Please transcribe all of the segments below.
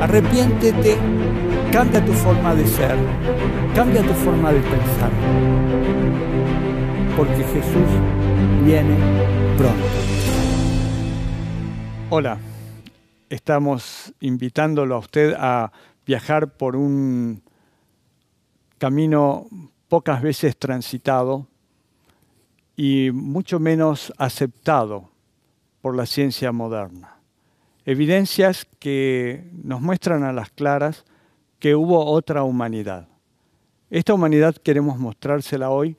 Arrepiéntete, cambia tu forma de ser, cambia tu forma de pensar, porque Jesús viene pronto. Hola, estamos invitándolo a usted a viajar por un camino pocas veces transitado y mucho menos aceptado por la ciencia moderna evidencias que nos muestran a las claras que hubo otra humanidad. Esta humanidad queremos mostrársela hoy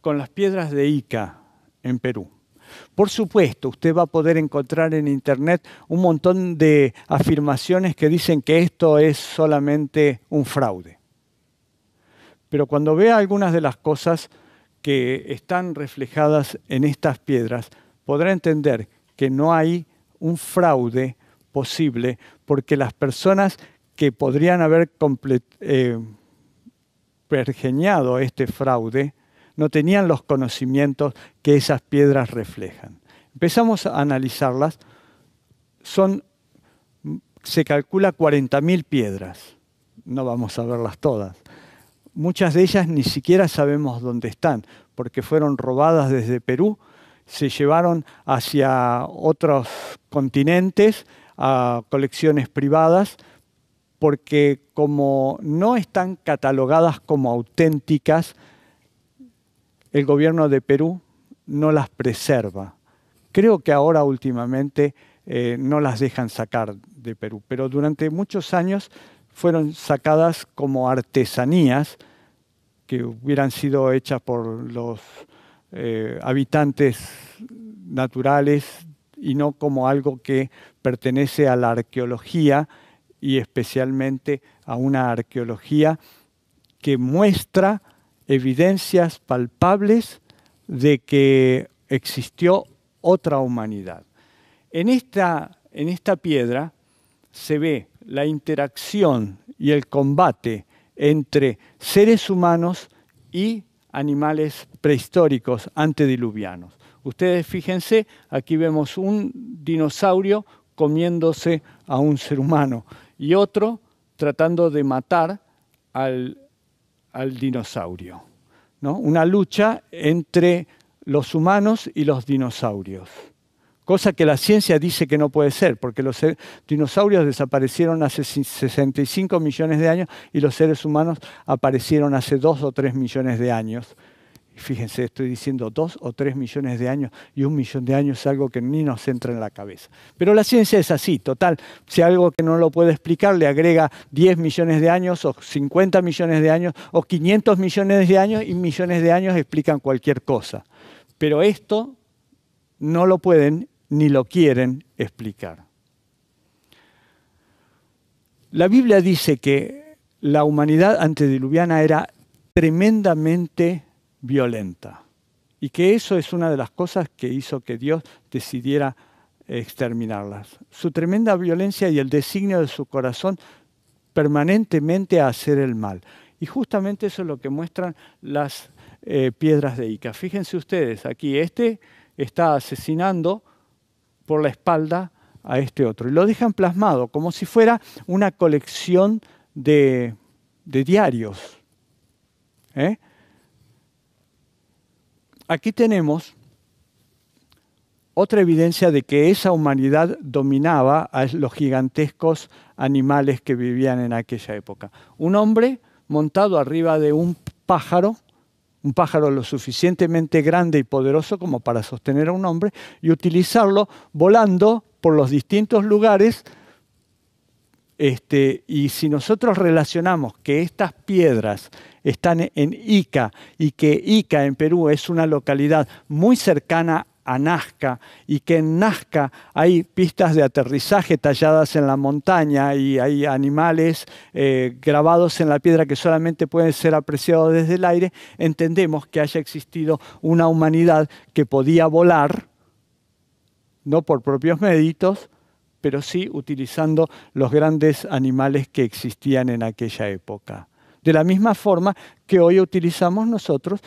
con las piedras de Ica, en Perú. Por supuesto, usted va a poder encontrar en Internet un montón de afirmaciones que dicen que esto es solamente un fraude. Pero cuando vea algunas de las cosas que están reflejadas en estas piedras, podrá entender que no hay un fraude posible porque las personas que podrían haber eh, pergeñado este fraude no tenían los conocimientos que esas piedras reflejan. Empezamos a analizarlas, se calcula 40.000 piedras, no vamos a verlas todas. Muchas de ellas ni siquiera sabemos dónde están, porque fueron robadas desde Perú se llevaron hacia otros continentes, a colecciones privadas, porque como no están catalogadas como auténticas, el gobierno de Perú no las preserva. Creo que ahora últimamente eh, no las dejan sacar de Perú, pero durante muchos años fueron sacadas como artesanías que hubieran sido hechas por los eh, habitantes naturales y no como algo que pertenece a la arqueología y especialmente a una arqueología que muestra evidencias palpables de que existió otra humanidad. En esta, en esta piedra se ve la interacción y el combate entre seres humanos y animales prehistóricos antediluvianos. Ustedes fíjense, aquí vemos un dinosaurio comiéndose a un ser humano y otro tratando de matar al, dinosaurio. ¿no? Una lucha entre los humanos y los dinosaurios. Cosa que la ciencia dice que no puede ser, porque los dinosaurios desaparecieron hace 65 millones de años y los seres humanos aparecieron hace 2 o 3 millones de años fíjense, estoy diciendo dos o tres millones de años y un millón de años es algo que ni nos entra en la cabeza. Pero la ciencia es así, total. Si algo que no lo puede explicar le agrega 10 millones de años o 50 millones de años o 500 millones de años y millones de años explican cualquier cosa. Pero esto no lo pueden ni lo quieren explicar. La Biblia dice que la humanidad antediluviana era tremendamente violenta. Y que eso es una de las cosas que hizo que Dios decidiera exterminarlas. Su tremenda violencia y el designio de su corazón permanentemente a hacer el mal. Y justamente eso es lo que muestran las eh, piedras de Ica. Fíjense ustedes, aquí este está asesinando por la espalda a este otro. Y lo dejan plasmado como si fuera una colección de, de diarios. ¿Eh? aquí tenemos otra evidencia de que esa humanidad dominaba a los gigantescos animales que vivían en aquella época. Un hombre montado arriba de un pájaro, un pájaro lo suficientemente grande y poderoso como para sostener a un hombre y utilizarlo volando por los distintos lugares. Este, y si nosotros relacionamos que estas piedras están en Ica y que Ica en Perú es una localidad muy cercana a Nazca y que en Nazca hay pistas de aterrizaje talladas en la montaña y hay animales eh, grabados en la piedra que solamente pueden ser apreciados desde el aire, entendemos que haya existido una humanidad que podía volar, no por propios méritos, pero sí utilizando los grandes animales que existían en aquella época. De la misma forma que hoy utilizamos nosotros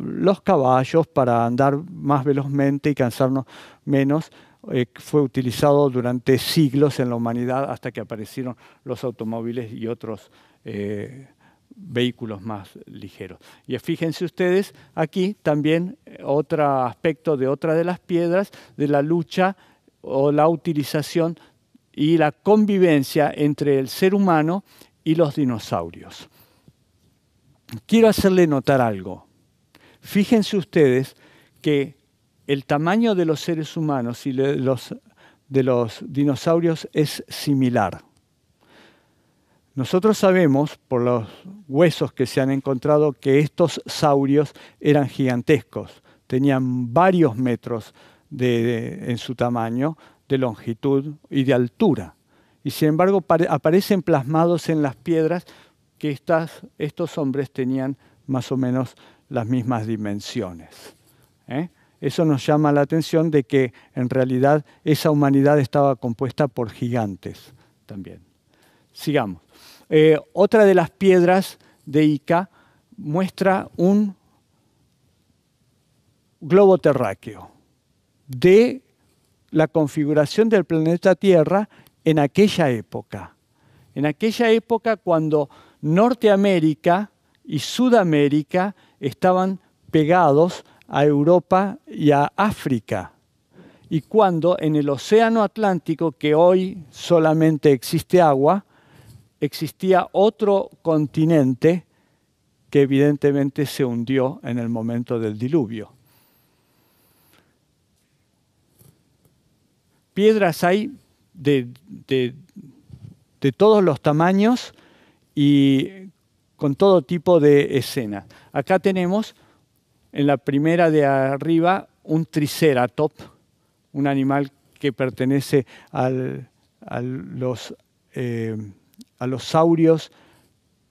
los caballos para andar más velozmente y cansarnos menos, eh, fue utilizado durante siglos en la humanidad hasta que aparecieron los automóviles y otros eh, vehículos más ligeros. Y fíjense ustedes aquí también eh, otro aspecto de otra de las piedras, de la lucha o la utilización y la convivencia entre el ser humano y los dinosaurios quiero hacerle notar algo. Fíjense ustedes que el tamaño de los seres humanos y de los, dinosaurios es similar. Nosotros sabemos por los huesos que se han encontrado que estos saurios eran gigantescos, tenían varios metros de, en su tamaño, de longitud y de altura. Y sin embargo aparecen plasmados en las piedras que estos hombres tenían más o menos las mismas dimensiones. ¿eh? Eso nos llama la atención de que en realidad esa humanidad estaba compuesta por gigantes también. Sigamos. Eh, otra de las piedras de Ica muestra un globo terráqueo de la configuración del planeta Tierra en aquella época. En aquella época cuando Norteamérica y Sudamérica estaban pegados a Europa y a África. Y cuando en el Océano Atlántico, que hoy solamente existe agua, existía otro continente que evidentemente se hundió en el momento del diluvio. Piedras hay de, todos los tamaños, y con todo tipo de escenas. Acá tenemos en la primera de arriba un triceratop, un animal que pertenece a, los, eh, a los saurios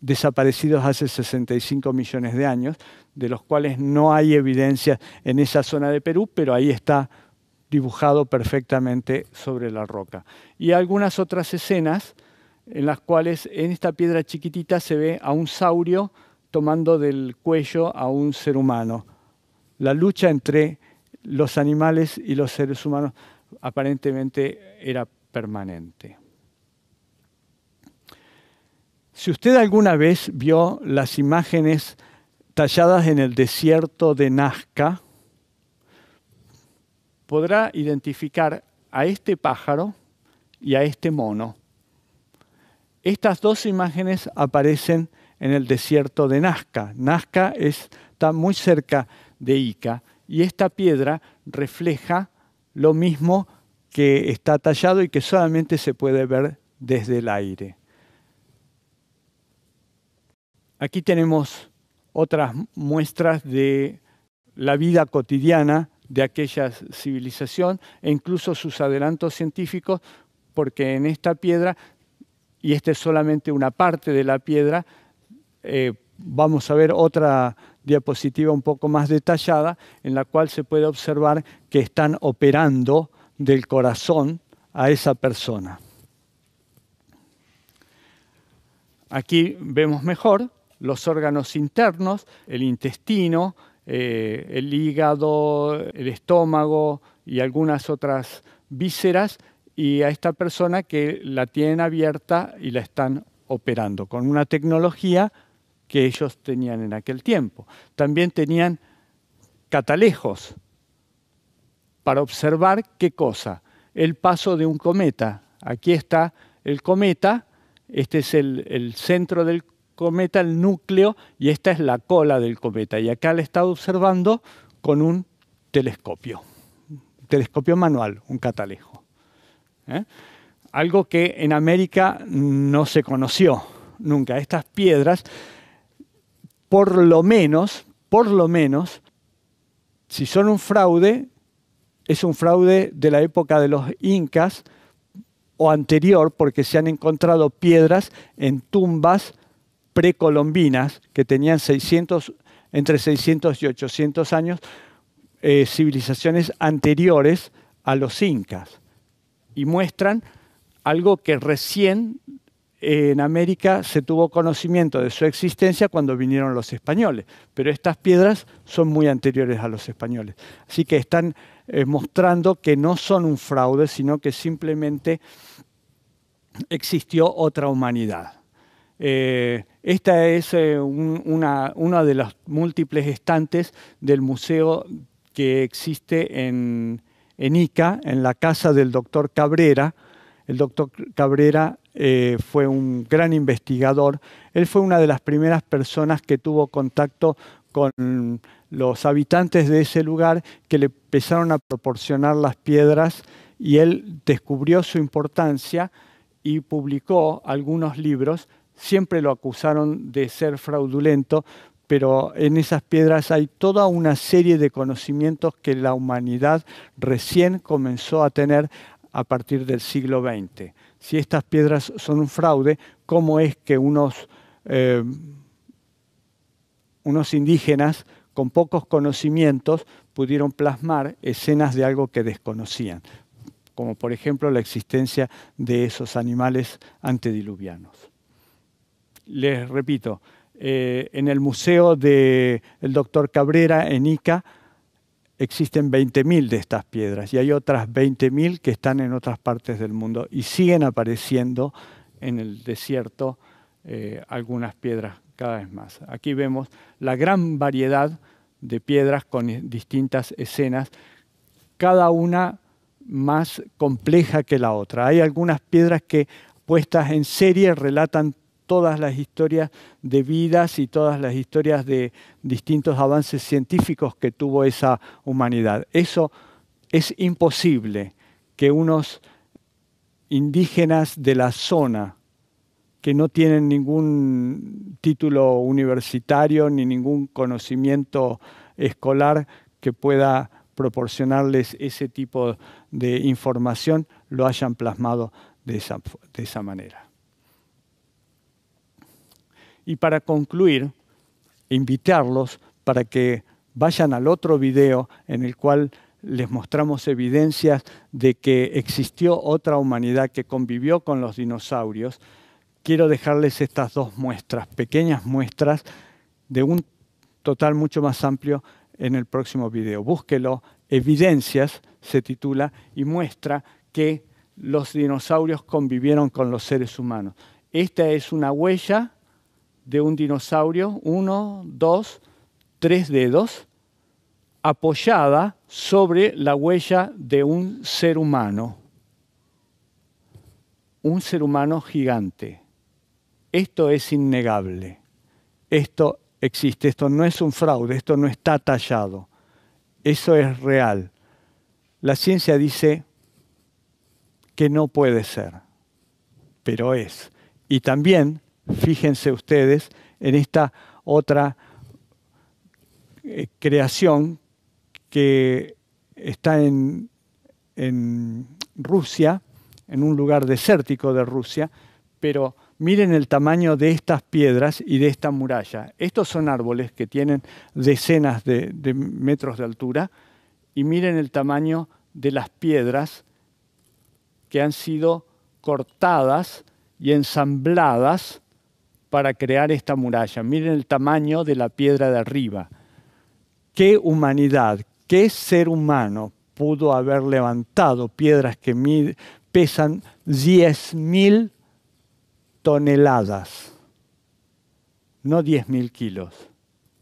desaparecidos hace 65 millones de años, de los cuales no hay evidencia en esa zona de Perú, pero ahí está dibujado perfectamente sobre la roca. Y algunas otras escenas en las cuales en esta piedra chiquitita se ve a un saurio tomando del cuello a un ser humano. La lucha entre los animales y los seres humanos aparentemente era permanente. Si usted alguna vez vio las imágenes talladas en el desierto de Nazca, podrá identificar a este pájaro y a este mono. Estas dos imágenes aparecen en el desierto de Nazca. Nazca está muy cerca de Ica y esta piedra refleja lo mismo que está tallado y que solamente se puede ver desde el aire. Aquí tenemos otras muestras de la vida cotidiana de aquella civilización e incluso sus adelantos científicos, porque en esta piedra y esta es solamente una parte de la piedra. Eh, vamos a ver otra diapositiva un poco más detallada en la cual se puede observar que están operando del corazón a esa persona. Aquí vemos mejor los órganos internos, el intestino, eh, el hígado, el estómago y algunas otras vísceras y a esta persona que la tienen abierta y la están operando con una tecnología que ellos tenían en aquel tiempo. También tenían catalejos para observar qué cosa, el paso de un cometa. Aquí está el cometa, este es el, centro del cometa, el núcleo, y esta es la cola del cometa. Y acá la está observando con un telescopio, telescopio manual, un catalejo. ¿eh? Algo que en América no se conoció nunca. Estas piedras, por lo menos, por lo menos, si son un fraude, es un fraude de la época de los incas o anterior, porque se han encontrado piedras en tumbas precolombinas que tenían entre 600 y 800 años, eh, civilizaciones anteriores a los incas y muestran algo que recién eh, en América se tuvo conocimiento de su existencia cuando vinieron los españoles, pero estas piedras son muy anteriores a los españoles. Así que están eh, mostrando que no son un fraude, sino que simplemente existió otra humanidad. Eh, esta es una, una, de las múltiples estantes del museo que existe en, en Ica, en la casa del doctor Cabrera. El doctor Cabrera eh, fue un gran investigador. Él fue una de las primeras personas que tuvo contacto con los habitantes de ese lugar que le empezaron a proporcionar las piedras y él descubrió su importancia y publicó algunos libros. Siempre lo acusaron de ser fraudulento, pero en esas piedras hay toda una serie de conocimientos que la humanidad recién comenzó a tener a partir del siglo XX. Si estas piedras son un fraude, ¿cómo es que unos, eh, unos indígenas con pocos conocimientos pudieron plasmar escenas de algo que desconocían? como por ejemplo la existencia de esos animales antediluvianos. Les repito, eh, en el museo del doctor Cabrera en Ica existen 20.000 de estas piedras y hay otras 20.000 que están en otras partes del mundo y siguen apareciendo en el desierto eh, algunas piedras cada vez más. Aquí vemos la gran variedad de piedras con distintas escenas, cada una más compleja que la otra. Hay algunas piedras que puestas en serie relatan todas las historias de vidas y todas las historias de distintos avances científicos que tuvo esa humanidad. Eso es imposible que unos indígenas de la zona que no tienen ningún título universitario ni ningún conocimiento escolar que pueda proporcionarles ese tipo de información, lo hayan plasmado de esa, manera. Y para concluir, invitarlos para que vayan al otro video en el cual les mostramos evidencias de que existió otra humanidad que convivió con los dinosaurios. Quiero dejarles estas dos muestras, pequeñas muestras de un total mucho más amplio en el próximo video. Búsquelo, Evidencias se titula y muestra que los dinosaurios convivieron con los seres humanos. Esta es una huella de un dinosaurio, uno, dos, tres dedos, apoyada sobre la huella de un ser humano. Un ser humano gigante. Esto es innegable. Esto existe, esto no es un fraude, esto no está tallado. Eso es real. La ciencia dice que no puede ser, pero es. Y también fíjense ustedes en esta otra eh, creación que está en, Rusia, en un lugar desértico de Rusia, pero miren el tamaño de estas piedras y de esta muralla. Estos son árboles que tienen decenas de, metros de altura y miren el tamaño de las piedras que han sido cortadas y ensambladas para crear esta muralla. Miren el tamaño de la piedra de arriba. ¿Qué humanidad, qué ser humano pudo haber levantado piedras que pesan 10.000 toneladas? No 10.000 kilos.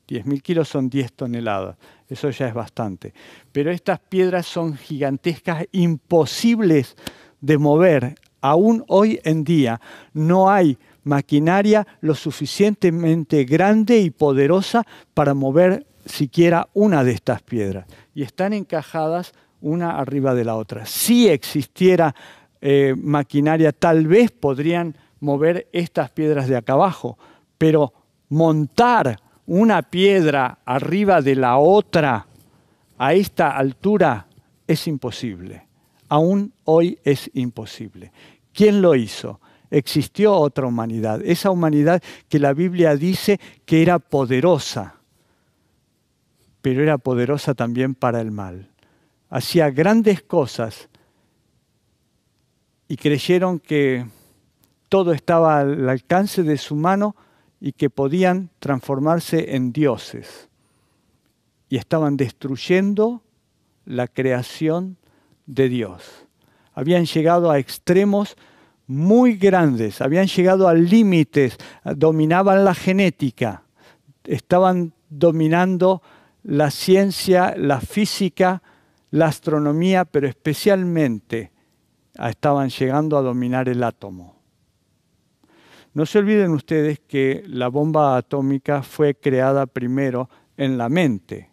10.000 kilos son 10 toneladas. Eso ya es bastante. Pero estas piedras son gigantescas, imposibles de mover. Aún hoy en día no hay maquinaria lo suficientemente grande y poderosa para mover siquiera una de estas piedras. Y están encajadas una arriba de la otra. Si existiera eh, maquinaria, tal vez podrían mover estas piedras de acá abajo, pero montar una piedra arriba de la otra a esta altura es imposible. Aún hoy es imposible. ¿Quién lo hizo? existió otra humanidad, esa humanidad que la Biblia dice que era poderosa, pero era poderosa también para el mal. Hacía grandes cosas y creyeron que todo estaba al alcance de su mano y que podían transformarse en dioses. Y estaban destruyendo la creación de Dios. Habían llegado a extremos muy grandes, habían llegado a límites, dominaban la genética, estaban dominando la ciencia, la física, la astronomía, pero especialmente ah, estaban llegando a dominar el átomo. No se olviden ustedes que la bomba atómica fue creada primero en la mente,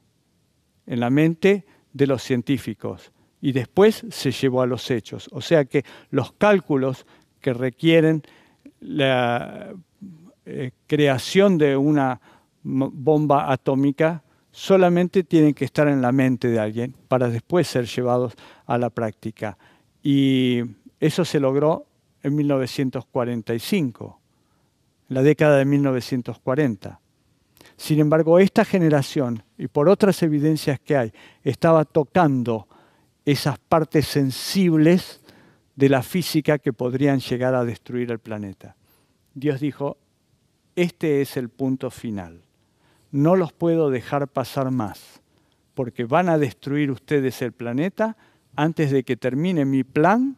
en la mente de los científicos, y después se llevó a los hechos. O sea que los cálculos que requieren la eh, creación de una bomba atómica solamente tienen que estar en la mente de alguien para después ser llevados a la práctica. Y eso se logró en 1945, la década de 1940. Sin embargo, esta generación, y por otras evidencias que hay, estaba tocando esas partes sensibles de la física que podrían llegar a destruir el planeta. Dios dijo, este es el punto final. No los puedo dejar pasar más, porque van a destruir ustedes el planeta antes de que termine mi plan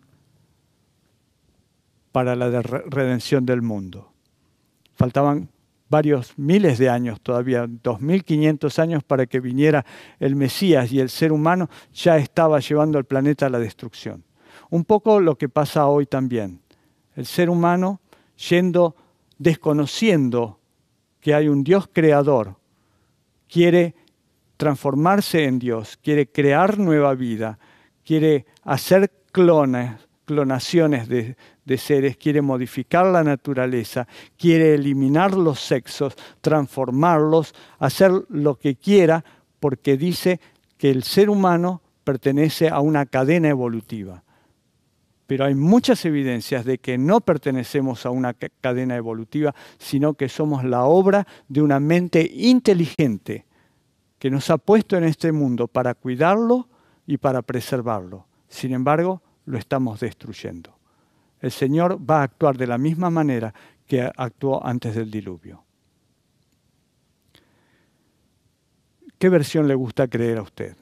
para la redención del mundo. Faltaban varios miles de años todavía, 2500 años para que viniera el Mesías y el ser humano ya estaba llevando al planeta a la destrucción. Un poco lo que pasa hoy también. El ser humano yendo, desconociendo que hay un Dios creador, quiere transformarse en Dios, quiere crear nueva vida, quiere hacer clones, clonaciones de, de, seres, quiere modificar la naturaleza, quiere eliminar los sexos, transformarlos, hacer lo que quiera, porque dice que el ser humano pertenece a una cadena evolutiva pero hay muchas evidencias de que no pertenecemos a una cadena evolutiva, sino que somos la obra de una mente inteligente que nos ha puesto en este mundo para cuidarlo y para preservarlo. Sin embargo, lo estamos destruyendo. El Señor va a actuar de la misma manera que actuó antes del diluvio. ¿Qué versión le gusta creer a usted?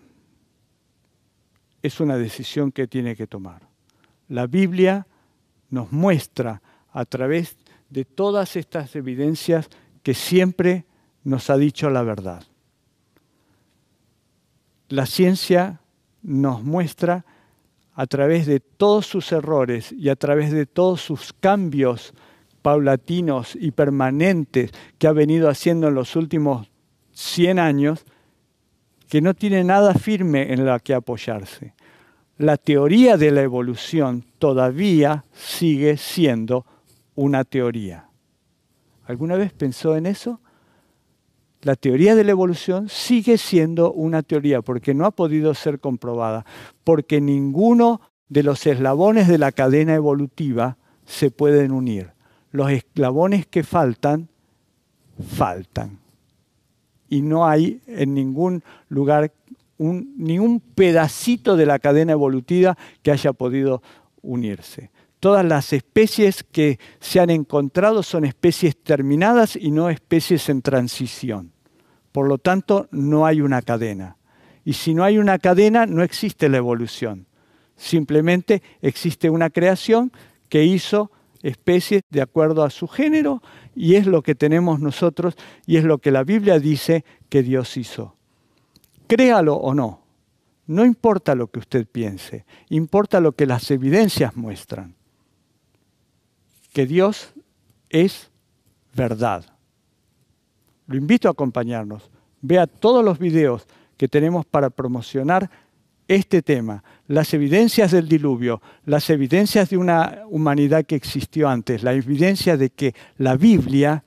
Es una decisión que tiene que tomar. La Biblia nos muestra a través de todas estas evidencias que siempre nos ha dicho la verdad. La ciencia nos muestra a través de todos sus errores y a través de todos sus cambios paulatinos y permanentes que ha venido haciendo en los últimos 100 años, que no tiene nada firme en la que apoyarse la teoría de la evolución todavía sigue siendo una teoría. ¿Alguna vez pensó en eso? La teoría de la evolución sigue siendo una teoría porque no ha podido ser comprobada, porque ninguno de los eslabones de la cadena evolutiva se pueden unir. Los eslabones que faltan, faltan. Y no hay en ningún lugar ni un pedacito de la cadena evolutiva que haya podido unirse. Todas las especies que se han encontrado son especies terminadas y no especies en transición. Por lo tanto, no hay una cadena. Y si no hay una cadena, no existe la evolución. Simplemente existe una creación que hizo especies de acuerdo a su género y es lo que tenemos nosotros y es lo que la Biblia dice que Dios hizo. Créalo o no, no importa lo que usted piense, importa lo que las evidencias muestran, que Dios es verdad. Lo invito a acompañarnos. Vea todos los videos que tenemos para promocionar este tema, las evidencias del diluvio, las evidencias de una humanidad que existió antes, la evidencia de que la Biblia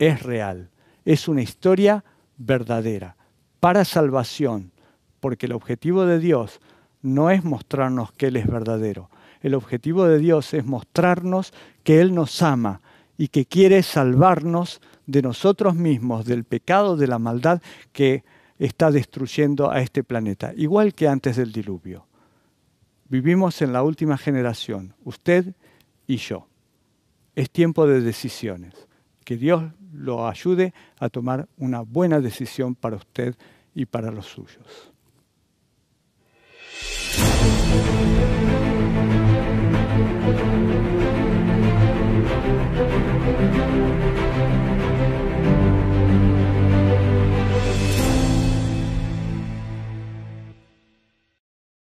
es real, es una historia verdadera para salvación, porque el objetivo de Dios no es mostrarnos que Él es verdadero, el objetivo de Dios es mostrarnos que Él nos ama y que quiere salvarnos de nosotros mismos, del pecado, de la maldad que está destruyendo a este planeta, igual que antes del diluvio. Vivimos en la última generación, usted y yo. Es tiempo de decisiones. Que Dios lo ayude a tomar una buena decisión para usted y para los suyos.